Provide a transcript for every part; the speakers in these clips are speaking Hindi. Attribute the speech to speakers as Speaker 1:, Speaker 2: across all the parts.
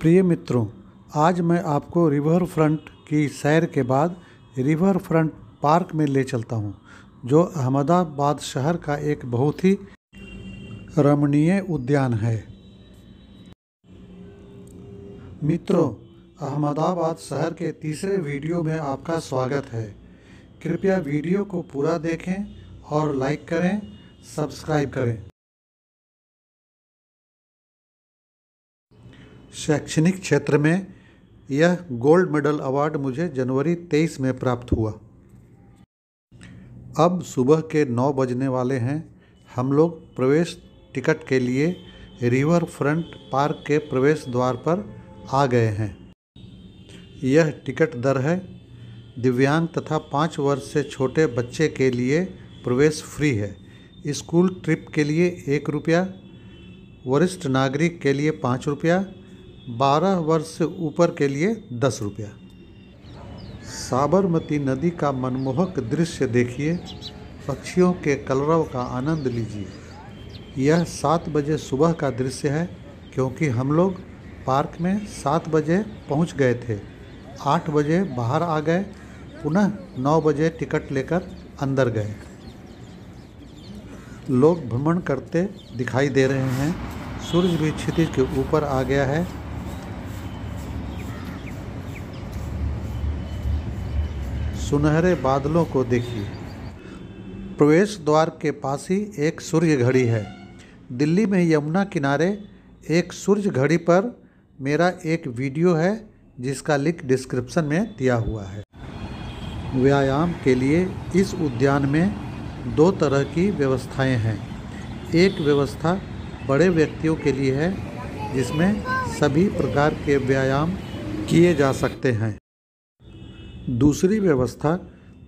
Speaker 1: प्रिय मित्रों आज मैं आपको रिवर फ्रंट की सैर के बाद रिवर फ्रंट पार्क में ले चलता हूँ जो अहमदाबाद शहर का एक बहुत ही रमणीय उद्यान है मित्रों अहमदाबाद शहर के तीसरे वीडियो में आपका स्वागत है कृपया वीडियो को पूरा देखें और लाइक करें सब्सक्राइब करें शैक्षणिक क्षेत्र में यह गोल्ड मेडल अवार्ड मुझे जनवरी 23 में प्राप्त हुआ अब सुबह के नौ बजने वाले हैं हम लोग प्रवेश टिकट के लिए रिवर फ्रंट पार्क के प्रवेश द्वार पर आ गए हैं यह टिकट दर है दिव्यांग तथा पाँच वर्ष से छोटे बच्चे के लिए प्रवेश फ्री है स्कूल ट्रिप के लिए एक रुपया वरिष्ठ नागरिक के लिए पाँच रुपया बारह वर्ष से ऊपर के लिए दस रुपया साबरमती नदी का मनमोहक दृश्य देखिए पक्षियों के कलरव का आनंद लीजिए यह सात बजे सुबह का दृश्य है क्योंकि हम लोग पार्क में सात बजे पहुंच गए थे आठ बजे बाहर आ गए पुनः नौ बजे टिकट लेकर अंदर गए लोग भ्रमण करते दिखाई दे रहे हैं सूरज भी क्षितिज के ऊपर आ गया है सुनहरे बादलों को देखिए प्रवेश द्वार के पास ही एक सूर्य घड़ी है दिल्ली में यमुना किनारे एक सूर्य घड़ी पर मेरा एक वीडियो है जिसका लिंक डिस्क्रिप्शन में दिया हुआ है व्यायाम के लिए इस उद्यान में दो तरह की व्यवस्थाएं हैं एक व्यवस्था बड़े व्यक्तियों के लिए है जिसमें सभी प्रकार के व्यायाम किए जा सकते हैं दूसरी व्यवस्था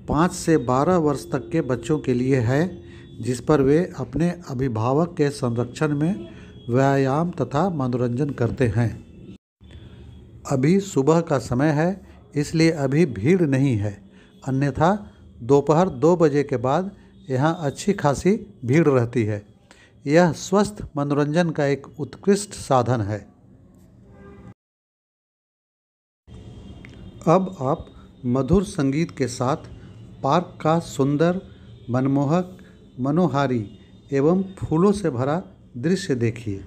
Speaker 1: पाँच से बारह वर्ष तक के बच्चों के लिए है जिस पर वे अपने अभिभावक के संरक्षण में व्यायाम तथा मनोरंजन करते हैं अभी सुबह का समय है इसलिए अभी भीड़ नहीं है अन्यथा दोपहर दो बजे के बाद यहाँ अच्छी खासी भीड़ रहती है यह स्वस्थ मनोरंजन का एक उत्कृष्ट साधन है अब आप मधुर संगीत के साथ पार्क का सुंदर मनमोहक मनोहारी एवं फूलों से भरा दृश्य देखिए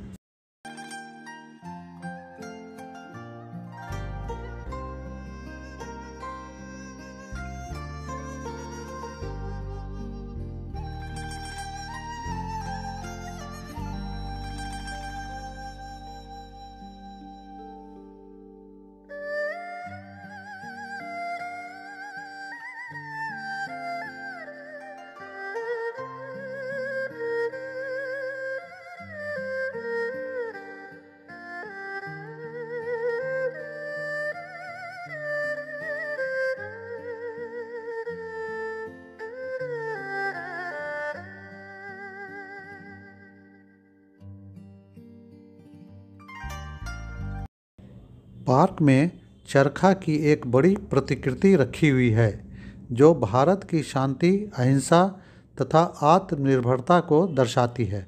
Speaker 1: पार्क में चरखा की एक बड़ी प्रतिकृति रखी हुई है जो भारत की शांति अहिंसा तथा आत्मनिर्भरता को दर्शाती है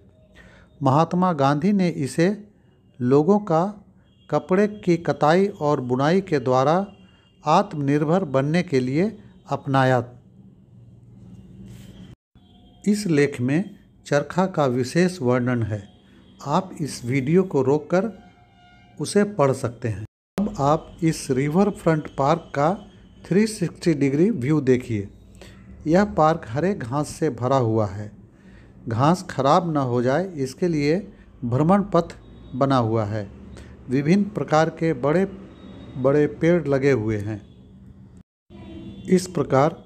Speaker 1: महात्मा गांधी ने इसे लोगों का कपड़े की कताई और बुनाई के द्वारा आत्मनिर्भर बनने के लिए अपनाया इस लेख में चरखा का विशेष वर्णन है आप इस वीडियो को रोककर उसे पढ़ सकते हैं आप इस रिवर फ्रंट पार्क का 360 डिग्री व्यू देखिए यह पार्क हरे घास से भरा हुआ है घास खराब न हो जाए इसके लिए भ्रमण पथ बना हुआ है विभिन्न प्रकार के बड़े बड़े पेड़ लगे हुए हैं इस प्रकार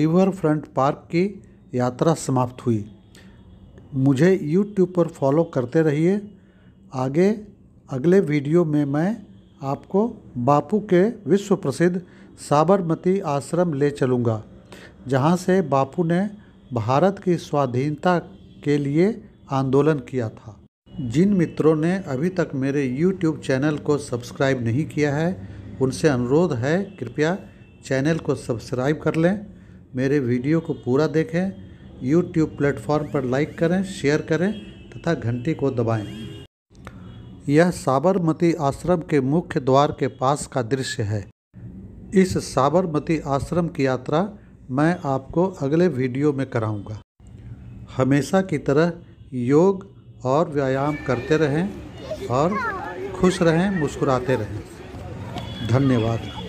Speaker 1: रिवर फ्रंट पार्क की यात्रा समाप्त हुई मुझे यूट्यूब पर फॉलो करते रहिए आगे अगले वीडियो में मैं आपको बापू के विश्व प्रसिद्ध साबरमती आश्रम ले चलूँगा जहाँ से बापू ने भारत की स्वाधीनता के लिए आंदोलन किया था जिन मित्रों ने अभी तक मेरे YouTube चैनल को सब्सक्राइब नहीं किया है उनसे अनुरोध है कृपया चैनल को सब्सक्राइब कर लें मेरे वीडियो को पूरा देखें YouTube प्लेटफॉर्म पर लाइक करें शेयर करें तथा घंटी को दबाएं। यह साबरमती आश्रम के मुख्य द्वार के पास का दृश्य है इस साबरमती आश्रम की यात्रा मैं आपको अगले वीडियो में कराऊंगा। हमेशा की तरह योग और व्यायाम करते रहें और खुश रहें मुस्कुराते रहें धन्यवाद